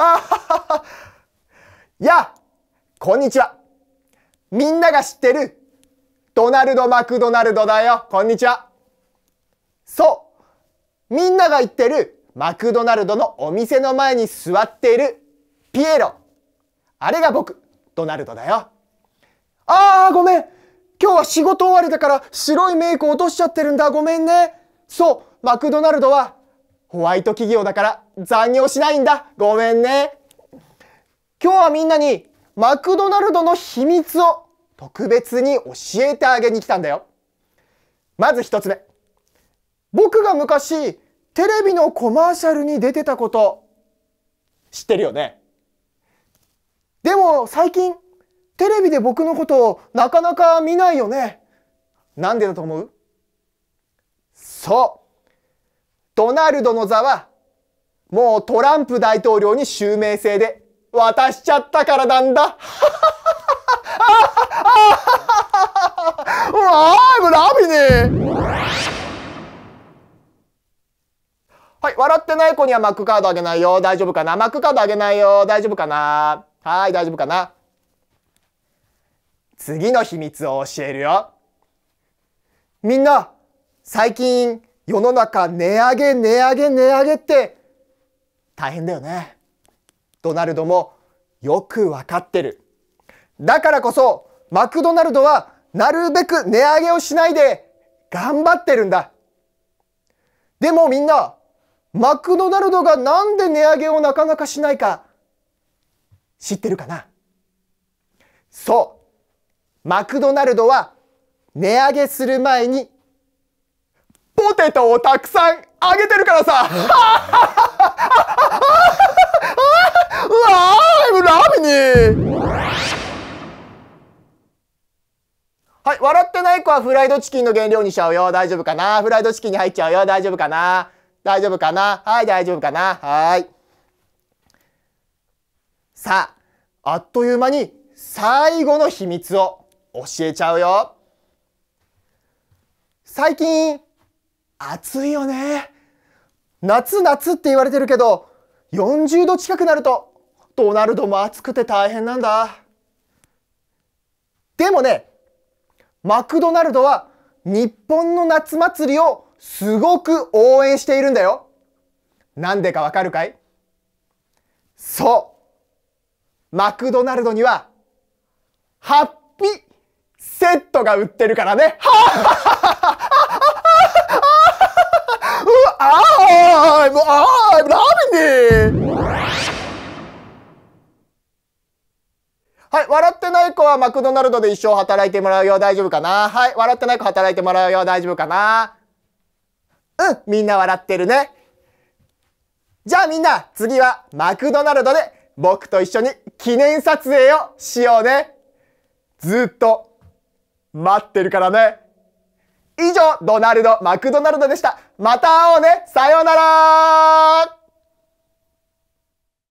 あ やこんにちはみんなが知ってるドナルド・マクドナルドだよこんにちはそうみんなが言ってるマクドナルドのお店の前に座っているピエロあれが僕ドナルドだよあーごめん今日は仕事終わりだから白いメイク落としちゃってるんだごめんねそうマクドナルドはホワイト企業だから残業しないんだごめんね今日はみんなにマクドナルドの秘密を特別に教えてあげに来たんだよまず一つ目僕が昔テレビのコマーシャルに出てたこと知ってるよねでも最近テレビで僕のことをなかなか見ないよねなんでだと思うそうドナルドの座は、もうトランプ大統領に襲名制で渡しちゃったからなんだ。I'm loving it! はい、笑ってない子にはマックカードあげないよ。大丈夫かなマックカードあげないよ。大丈夫かなはい、大丈夫かな次の秘密を教えるよ。みんな、最近、世の中値上げ値上げ値上げって大変だよね。ドナルドもよくわかってる。だからこそマクドナルドはなるべく値上げをしないで頑張ってるんだ。でもみんなマクドナルドがなんで値上げをなかなかしないか知ってるかなそうマクドナルドは値上げする前にポテトをたくさんあげてるからさ。はい、笑ってない子はフライドチキンの原料にしちゃうよ。大丈夫かなフライドチキンに入っちゃうよ。大丈夫かな大丈夫かなはい、大丈夫かなはい。さあ、あっという間に最後の秘密を教えちゃうよ。最近、暑いよね夏夏って言われてるけど40度近くなるとドナルドも暑くて大変なんだでもねマクドナルドは日本の夏祭りをすごく応援しているんだよなんでかわかるかいそうマクドナルドにはハッピーセットが売ってるからねはっ I'm, I'm o i n はい。笑ってない子はマクドナルドで一生働いてもらうよ。大丈夫かなはい。笑ってない子働いてもらうよ。大丈夫かなうん。みんな笑ってるね。じゃあみんな、次はマクドナルドで僕と一緒に記念撮影をしようね。ずっと待ってるからね。以上、ドナルド・マクドナルドでした。また会おうねさようなら